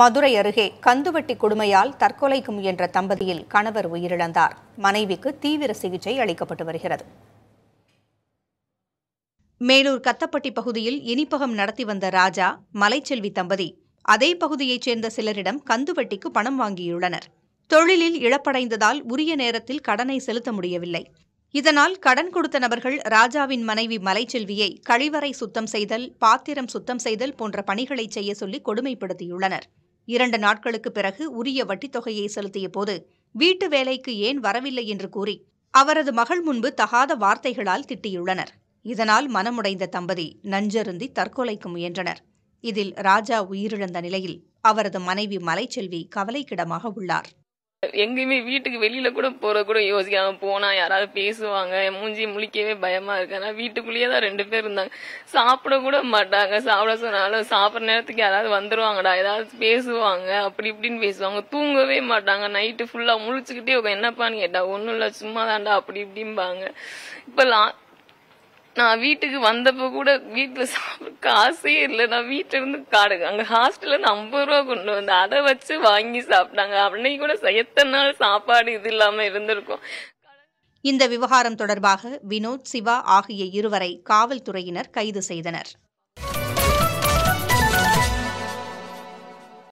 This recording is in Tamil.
மதுரை அருகே கந்துவட்டி கொடுமையால் தற்கொலைக்கு முயன்ற தம்பதியில் கணவர் உயிரிழந்தார் மனைவிக்கு தீவிர சிகிச்சை அளிக்கப்பட்டு வருகிறது மேலூர் கத்தப்பட்டி பகுதியில் இனிப்பகம் நடத்தி வந்த ராஜா மலைச்செல்வி தம்பதி அதே பகுதியைச் சேர்ந்த சிலரிடம் கந்துவட்டிக்கு பணம் வாங்கியுள்ளனர் தொழிலில் இழப்படைந்ததால் உரிய நேரத்தில் கடனை செலுத்த முடியவில்லை இதனால் கடன் கொடுத்த நபர்கள் ராஜாவின் மனைவி மலைச்செல்வியை கழிவறை சுத்தம் செய்தல் பாத்திரம் சுத்தம் செய்தல் போன்ற பணிகளை செய்ய சொல்லி கொடுமைப்படுத்தியுள்ளனர் இரண்டு நாட்களுக்கு பிறகு உரிய வட்டித் தொகையை செலுத்திய போது வீட்டு வேலைக்கு ஏன் வரவில்லை என்று கூறி அவரது மகள் முன்பு தகாத வார்த்தைகளால் திட்டியுள்ளனர் இதனால் மனமுடைந்த தம்பதி நஞ்சருந்தி தற்கொலைக்கு முயன்றனர் இதில் ராஜா உயிரிழந்த நிலையில் அவரது மனைவி மலைச்செல்வி கவலைக்கிடமாக உள்ளார் எங்கேயுமே வீட்டுக்கு வெளியில கூட போற கூட யோசிக்காம போனா யாராவது பேசுவாங்க மூஞ்சி முழிக்கவே பயமா இருக்கு ஆனா வீட்டுக்குள்ளேயே தான் ரெண்டு பேர் இருந்தாங்க சாப்பிட கூட மாட்டாங்க சாப்பிட சொன்னாலும் சாப்பிட்ற நேரத்துக்கு யாராவது வந்துருவாங்கடா ஏதாவது பேசுவாங்க அப்படி இப்படின்னு பேசுவாங்க தூங்கவே மாட்டாங்க நைட்டு ஃபுல்லா முழிச்சுக்கிட்டே என்னப்பான்னு கேட்டா ஒன்னும் இல்ல சும்மா தாண்டா அப்படி இப்படிம்பாங்க இப்ப நான் வீட்டுக்கு வந்தப்ப கூட வீட்டுல சாப்பிட காசே இல்லை நான் வீட்டுல இருந்து காடு அங்க ஹாஸ்டல்ல இருந்து ஐம்பது ரூபா கொண்டு வந்து அதை வச்சு வாங்கி சாப்பிட்டாங்க அன்னைக்கு கூட எத்தனை நாள் சாப்பாடு இது இல்லாம இருந்திருக்கும் இந்த விவகாரம் தொடர்பாக வினோத் சிவா ஆகிய இருவரை காவல்துறையினர் கைது செய்தனர்